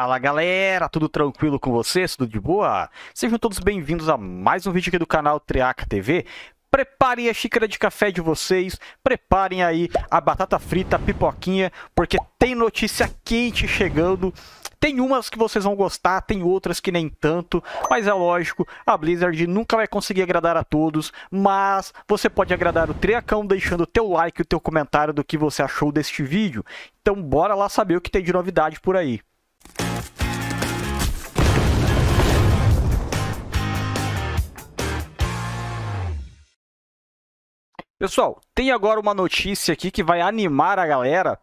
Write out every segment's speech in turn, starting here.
Fala galera, tudo tranquilo com vocês? Tudo de boa? Sejam todos bem-vindos a mais um vídeo aqui do canal Triaca TV. Preparem a xícara de café de vocês, preparem aí a batata frita, a pipoquinha, porque tem notícia quente chegando. Tem umas que vocês vão gostar, tem outras que nem tanto, mas é lógico, a Blizzard nunca vai conseguir agradar a todos, mas você pode agradar o Triacão deixando o teu like e o teu comentário do que você achou deste vídeo. Então bora lá saber o que tem de novidade por aí. Pessoal, tem agora uma notícia aqui que vai animar a galera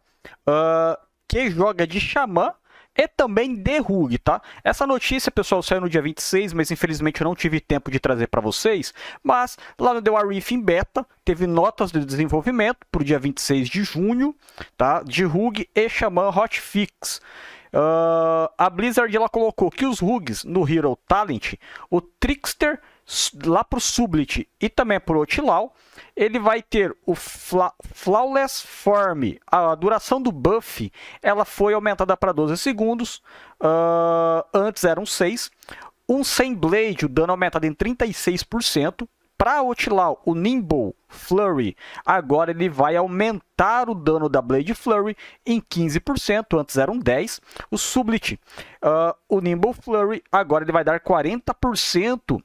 uh, que joga de Xamã e também de Rug, tá? Essa notícia, pessoal, saiu no dia 26, mas infelizmente eu não tive tempo de trazer para vocês. Mas lá no The Warif em beta, teve notas de desenvolvimento para o dia 26 de junho, tá? De Rug e Xamã Hotfix. Uh, a Blizzard ela colocou que os Rugs no Hero Talent, o Trickster lá para o Sublit e também para o Otilau, ele vai ter o fla Flawless Form. A duração do buff ela foi aumentada para 12 segundos, uh, antes eram 6. Um sem Blade, o dano aumentado em 36%. Para Otilau, o Nimble Flurry, agora ele vai aumentar o dano da Blade Flurry em 15%, antes eram 10%. O Sublit, uh, ah, o Nimble Flurry, agora ele vai dar 40%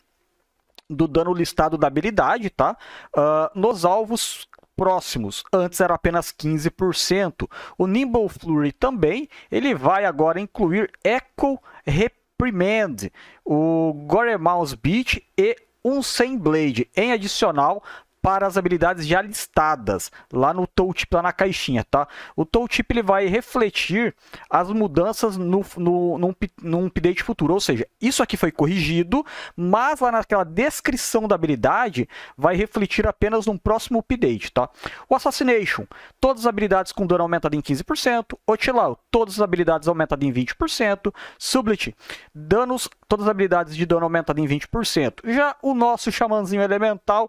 do dano listado da habilidade, tá? Uh, nos alvos próximos, antes era apenas 15%. O Nimble Flurry também, ele vai agora incluir Echo Reprimand, o Goremouse Beat e um Sem Blade, em adicional para as habilidades já listadas lá no tooltip, lá na caixinha, tá? O tooltip ele vai refletir as mudanças no, no, num, num update futuro, ou seja, isso aqui foi corrigido, mas lá naquela descrição da habilidade vai refletir apenas num próximo update, tá? O Assassination, todas as habilidades com dano aumentado em 15%, Otilau, todas as habilidades aumentadas em 20%, Sublet, danos, todas as habilidades de dano aumentada em 20%. Já o nosso xamãzinho elemental,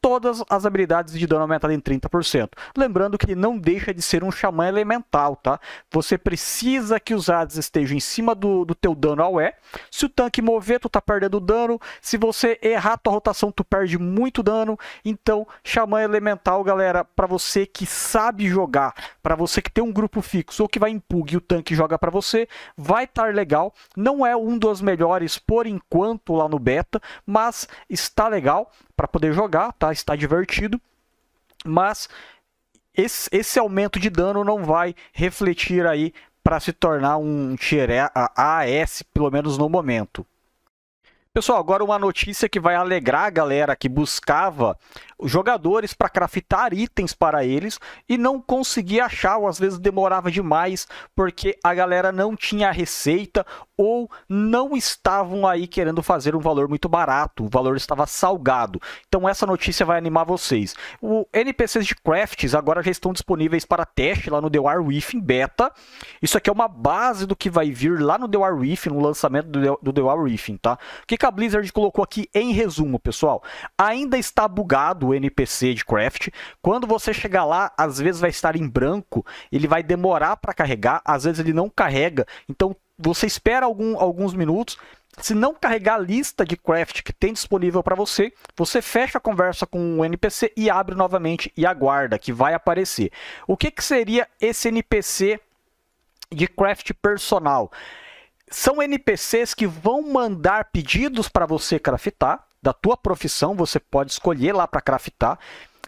todas as habilidades de dano aumentado em 30%. Lembrando que ele não deixa de ser um xamã elemental, tá? Você precisa que os ADs estejam em cima do, do teu dano ao E. Se o tanque mover, tu tá perdendo dano. Se você errar tua rotação, tu perde muito dano. Então, xamã elemental, galera, para você que sabe jogar, para você que tem um grupo fixo ou que vai em pug e o tanque joga para você, vai estar legal. Não é um dos melhores por enquanto lá no beta, mas está legal para poder jogar, tá? Está divertido, mas esse, esse aumento de dano não vai refletir aí para se tornar um tier AS, pelo menos no momento. Pessoal, agora uma notícia que vai alegrar a galera que buscava jogadores para craftar itens para eles e não conseguia achar, ou às vezes demorava demais porque a galera não tinha receita ou não estavam aí querendo fazer um valor muito barato, o valor estava salgado. Então essa notícia vai animar vocês. O NPCs de crafts agora já estão disponíveis para teste lá no The War Within beta. Isso aqui é uma base do que vai vir lá no The War Within, no lançamento do, do The War Within, tá? O que a Blizzard colocou aqui em resumo, pessoal? Ainda está bugado o NPC de craft. Quando você chegar lá, às vezes vai estar em branco, ele vai demorar para carregar, às vezes ele não carrega. Então você espera algum, alguns minutos. Se não carregar a lista de craft que tem disponível para você, você fecha a conversa com o NPC e abre novamente e aguarda que vai aparecer. O que, que seria esse NPC de craft personal? São NPCs que vão mandar pedidos para você craftar da tua profissão, você pode escolher lá para craftar.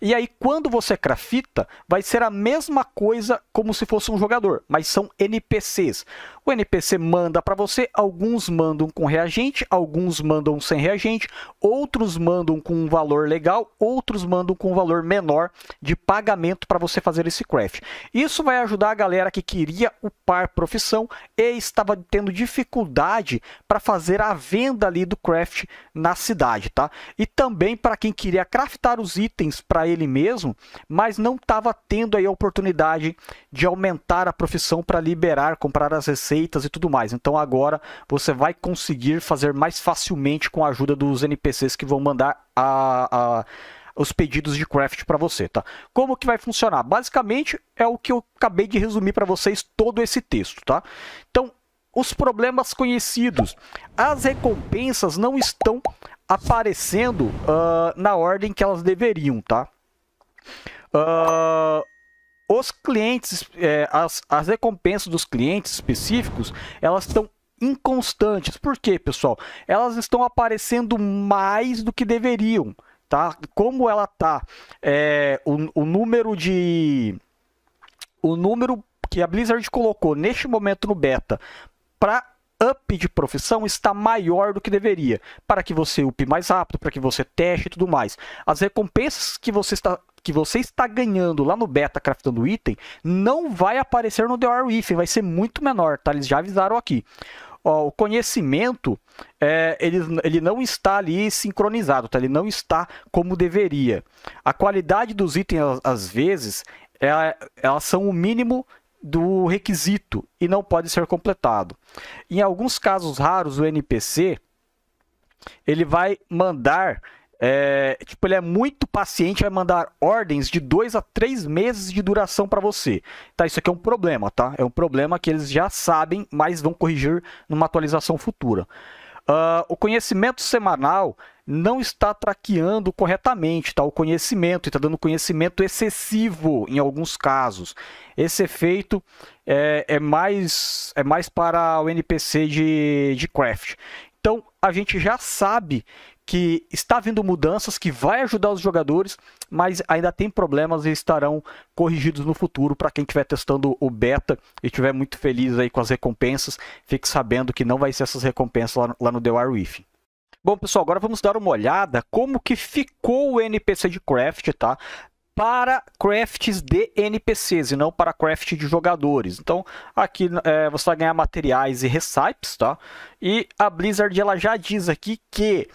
E aí, quando você crafta, vai ser a mesma coisa como se fosse um jogador, mas são NPCs. O NPC manda para você, alguns mandam com reagente, alguns mandam sem reagente, outros mandam com um valor legal, outros mandam com um valor menor de pagamento para você fazer esse craft. Isso vai ajudar a galera que queria upar profissão e estava tendo dificuldade para fazer a venda ali do craft na cidade, tá? E também para quem queria craftar os itens para ele mesmo, mas não estava tendo aí a oportunidade de aumentar a profissão para liberar, comprar as receitas receitas e tudo mais. Então agora você vai conseguir fazer mais facilmente com a ajuda dos NPCs que vão mandar a, a os pedidos de craft para você, tá? Como que vai funcionar? Basicamente é o que eu acabei de resumir para vocês todo esse texto, tá? Então, os problemas conhecidos, as recompensas não estão aparecendo uh, na ordem que elas deveriam, tá? Uh, os clientes, é, as, as recompensas dos clientes específicos, elas estão inconstantes. Por quê, pessoal? Elas estão aparecendo mais do que deveriam, tá? Como ela tá, é, o, o número de... O número que a Blizzard colocou neste momento no beta para up de profissão está maior do que deveria, para que você up mais rápido, para que você teste e tudo mais. As recompensas que você está que você está ganhando lá no beta craftando item não vai aparecer no The War If, vai ser muito menor, tá? Eles já avisaram aqui. Ó, o conhecimento, é, ele, ele não está ali sincronizado, tá? Ele não está como deveria. A qualidade dos itens, às vezes, é, elas são o mínimo do requisito e não pode ser completado. Em alguns casos raros, o NPC ele vai mandar é, tipo, ele é muito paciente, vai mandar ordens de dois a três meses de duração para você. Tá, isso aqui é um problema, tá? É um problema que eles já sabem, mas vão corrigir numa atualização futura. Uh, o conhecimento semanal não está traqueando corretamente tá? o conhecimento, está dando conhecimento excessivo em alguns casos. Esse efeito é, é mais, é mais para o NPC de, de craft. Então, a gente já sabe que está vindo mudanças, que vai ajudar os jogadores, mas ainda tem problemas e estarão corrigidos no futuro. Para quem estiver testando o beta e estiver muito feliz aí com as recompensas, fique sabendo que não vai ser essas recompensas lá, no The Wire Bom, pessoal, agora vamos dar uma olhada como que ficou o NPC de Craft, tá? para crafts de NPCs e não para craft de jogadores. Então, aqui é, você vai ganhar materiais e recipes, tá? E a Blizzard ela já diz aqui que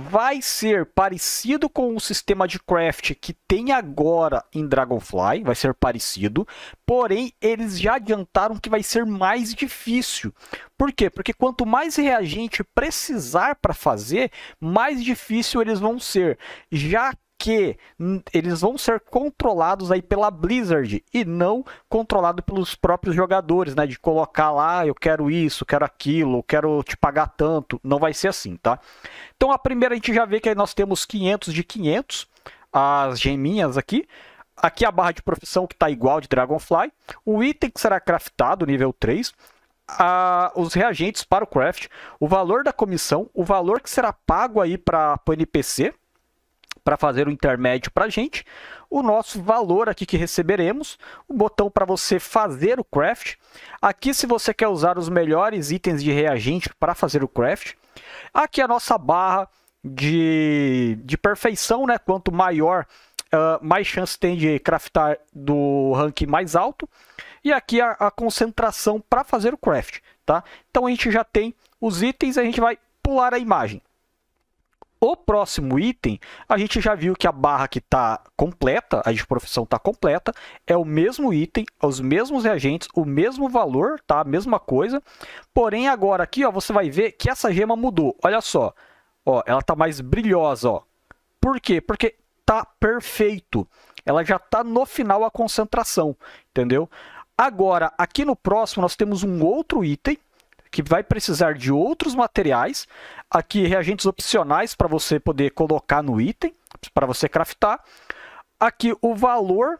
vai ser parecido com o sistema de craft que tem agora em Dragonfly, vai ser parecido, porém eles já adiantaram que vai ser mais difícil. Por quê? Porque quanto mais reagente precisar para fazer, mais difícil eles vão ser. Já que eles vão ser controlados aí pela Blizzard e não controlado pelos próprios jogadores, né? De colocar lá, ah, eu quero isso, quero aquilo, quero te pagar tanto. Não vai ser assim, tá? Então a primeira a gente já vê que aí nós temos 500 de 500, as geminhas aqui. Aqui a barra de profissão que está igual de Dragonfly. O item que será craftado, nível 3. A, os reagentes para o craft. O valor da comissão. O valor que será pago aí para o NPC para fazer o intermédio para a gente, o nosso valor aqui que receberemos, o botão para você fazer o craft. Aqui se você quer usar os melhores itens de reagente para fazer o craft. Aqui a nossa barra de, de perfeição, né? quanto maior, uh, mais chance tem de craftar do ranking mais alto. E aqui a, a concentração para fazer o craft. Tá? Então a gente já tem os itens, a gente vai pular a imagem. O próximo item, a gente já viu que a barra que está completa, a de profissão está completa, é o mesmo item, os mesmos reagentes, o mesmo valor, tá? A mesma coisa. Porém, agora aqui, ó, você vai ver que essa gema mudou. Olha só, ó, ela está mais brilhosa, ó. Por quê? Porque tá perfeito. Ela já está no final a concentração, entendeu? Agora, aqui no próximo, nós temos um outro item, que vai precisar de outros materiais, aqui reagentes opcionais para você poder colocar no item, para você craftar. Aqui o valor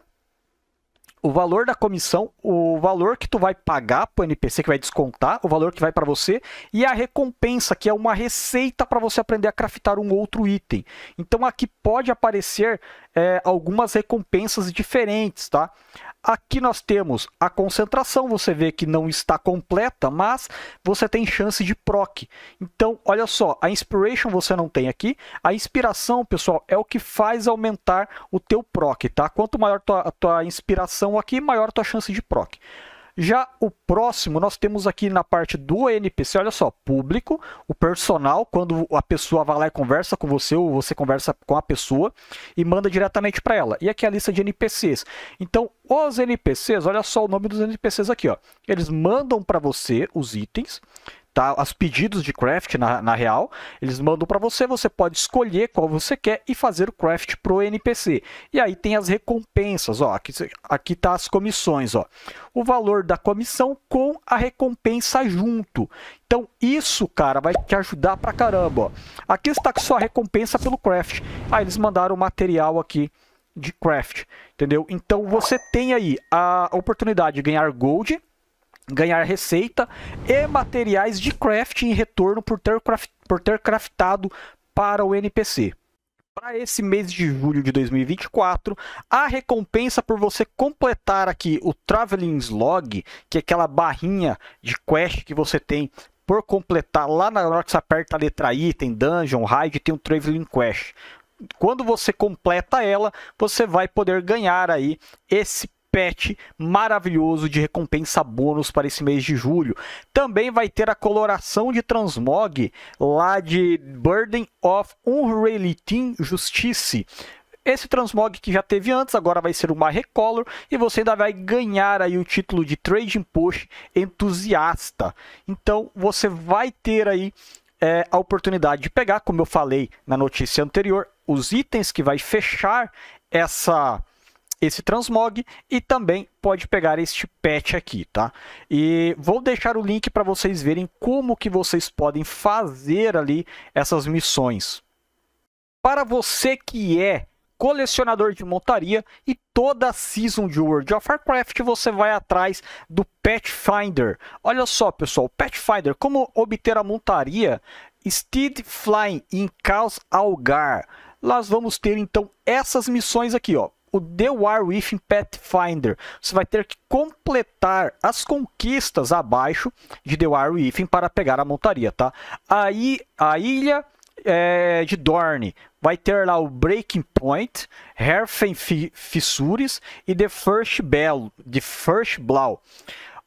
o valor da comissão, o valor que tu vai pagar para o NPC que vai descontar, o valor que vai para você e a recompensa, que é uma receita para você aprender a craftar um outro item. Então aqui pode aparecer é, algumas recompensas diferentes, tá? Aqui nós temos a concentração, você vê que não está completa, mas você tem chance de proc. Então, olha só, a inspiration você não tem aqui. A inspiração, pessoal, é o que faz aumentar o teu proc, tá? Quanto maior a tua, tua inspiração aqui, maior a tua chance de proc. Já o próximo, nós temos aqui na parte do NPC, olha só, público, o personal, quando a pessoa vai lá e conversa com você, ou você conversa com a pessoa e manda diretamente para ela. E aqui é a lista de NPCs. Então, os NPCs, olha só o nome dos NPCs aqui, ó. Eles mandam para você os itens, tá? Os pedidos de craft, na, na real, eles mandam para você, você pode escolher qual você quer e fazer o craft pro NPC. E aí tem as recompensas, ó, aqui, aqui tá as comissões, ó. O valor da comissão com a recompensa junto. Então isso, cara, vai te ajudar pra caramba, ó. Aqui está só a recompensa pelo craft. aí ah, eles mandaram o material aqui de craft, entendeu? Então você tem aí a oportunidade de ganhar gold, ganhar receita e materiais de craft em retorno por ter, craft, por ter craftado para o NPC. Para esse mês de julho de 2024, a recompensa por você completar aqui o Traveling's Log, que é aquela barrinha de quest que você tem por completar lá na hora que você aperta a letra I, tem Dungeon, Raid, tem o um Traveling Quest. Quando você completa ela, você vai poder ganhar aí esse patch maravilhoso de recompensa bônus para esse mês de julho. Também vai ter a coloração de Transmog lá de Burden of Unrelenting Justice. Esse transmog que já teve antes, agora vai ser uma recolor e você ainda vai ganhar aí o título de Trading Post Entusiasta. Então você vai ter aí é, a oportunidade de pegar, como eu falei na notícia anterior, os itens que vai fechar essa esse transmog e também pode pegar este patch aqui, tá? E vou deixar o link para vocês verem como que vocês podem fazer ali essas missões. Para você que é colecionador de montaria e toda a season de World of Warcraft você vai atrás do Pathfinder. Olha só, pessoal, Pathfinder, como obter a montaria Steed Flying em Chaos Algar. Nós vamos ter então essas missões aqui, ó o The War Within Pathfinder. Você vai ter que completar as conquistas abaixo de The War Within para pegar a montaria, tá? Aí a ilha é, de Dorne vai ter lá o Breaking Point, Herfen Fissures e The First Bell, The First Blau.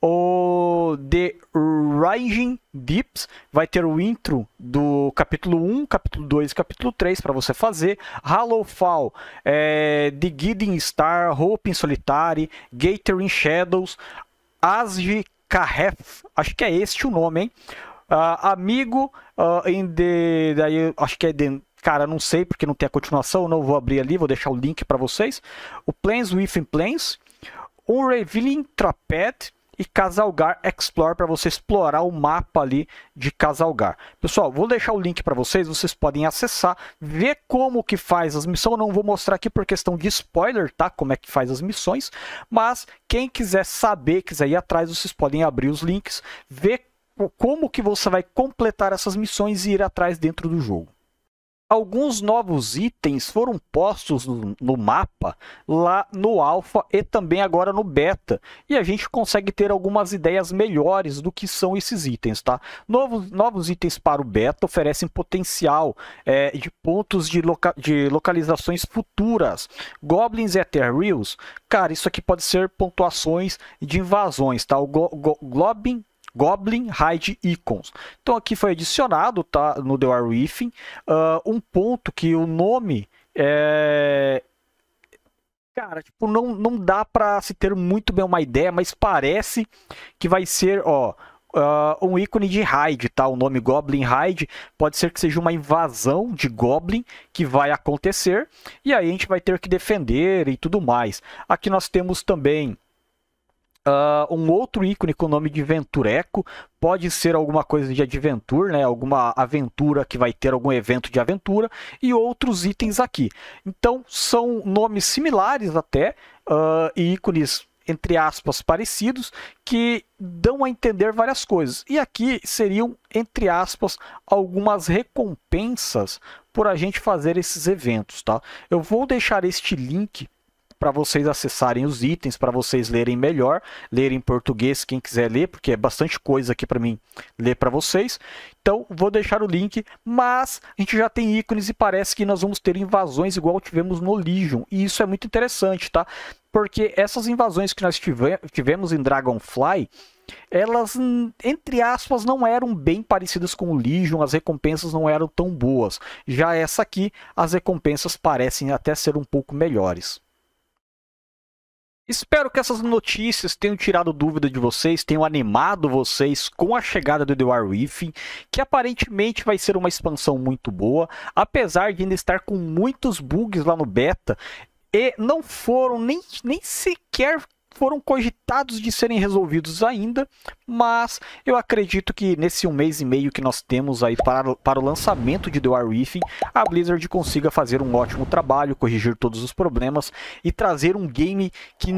O The Rising Deeps vai ter o intro do capítulo 1, capítulo 2 e capítulo 3 para você fazer. Hollow Fall, é, The Guiding Star, Hope in Solitary, Gator in Shadows, Asge Kahef, acho que é este o nome, hein? Uh, amigo uh, in the, Daí, acho que é de, Cara, não sei porque não tem a continuação, não vou abrir ali, vou deixar o link para vocês. O Plains Within Planes. Unrevealing Trapet e Casalgar Explore para você explorar o mapa ali de Casalgar. Pessoal, vou deixar o link para vocês, vocês podem acessar, ver como que faz as missões. Eu não vou mostrar aqui por questão de spoiler, tá? Como é que faz as missões, mas quem quiser saber, quiser ir atrás, vocês podem abrir os links, ver como que você vai completar essas missões e ir atrás dentro do jogo. Alguns novos itens foram postos no mapa lá no Alpha e também agora no Beta. E a gente consegue ter algumas ideias melhores do que são esses itens, tá? Novos, novos itens para o Beta oferecem potencial é, de pontos de, loca de localizações futuras. Goblins e Ethereals, cara, isso aqui pode ser pontuações de invasões, tá? O Go Go Globin Goblin Hide Icons. Então aqui foi adicionado tá, no The War Within uh, um ponto que o nome é... Cara, tipo, não, não dá para se ter muito bem uma ideia, mas parece que vai ser, ó, Uh, um ícone de raid, tá? O nome Goblin Raid pode ser que seja uma invasão de Goblin que vai acontecer e aí a gente vai ter que defender e tudo mais. Aqui nós temos também Uh, um outro ícone com o nome de Ventureco. Pode ser alguma coisa de adventure, né? alguma aventura que vai ter algum evento de aventura. E outros itens aqui. Então, são nomes similares até uh, e ícones entre aspas parecidos que dão a entender várias coisas. E aqui seriam, entre aspas, algumas recompensas por a gente fazer esses eventos, tá? Eu vou deixar este link para vocês acessarem os itens, para vocês lerem melhor, lerem em português quem quiser ler, porque é bastante coisa aqui para mim ler para vocês. Então vou deixar o link, mas a gente já tem ícones e parece que nós vamos ter invasões igual tivemos no Legion, e isso é muito interessante, tá? Porque essas invasões que nós tivemos em Dragonfly, elas, entre aspas, não eram bem parecidas com o Legion, as recompensas não eram tão boas. Já essa aqui, as recompensas parecem até ser um pouco melhores. Espero que essas notícias tenham tirado dúvida de vocês, tenham animado vocês com a chegada do The War Within, que aparentemente vai ser uma expansão muito boa, apesar de ainda estar com muitos bugs lá no beta e não foram nem, nem sequer foram cogitados de serem resolvidos ainda, mas eu acredito que nesse um mês e meio que nós temos aí para, para o lançamento de The War Within, a Blizzard consiga fazer um ótimo trabalho, corrigir todos os problemas e trazer um game que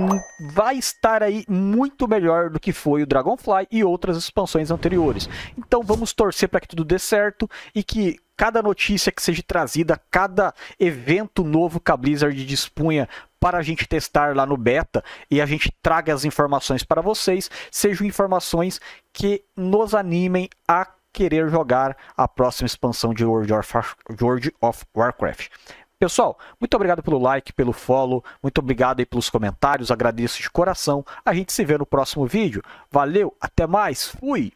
vai estar aí muito melhor do que foi o Dragonfly e outras expansões anteriores. Então vamos torcer para que tudo dê certo e que cada notícia que seja trazida, cada evento novo que a Blizzard dispunha para a gente testar lá no beta e a gente traga as informações para vocês, sejam informações que nos animem a querer jogar a próxima expansão de World of Warcraft. Pessoal, muito obrigado pelo like, pelo follow, muito obrigado aí pelos comentários, agradeço de coração. A gente se vê no próximo vídeo. Valeu, até mais, fui!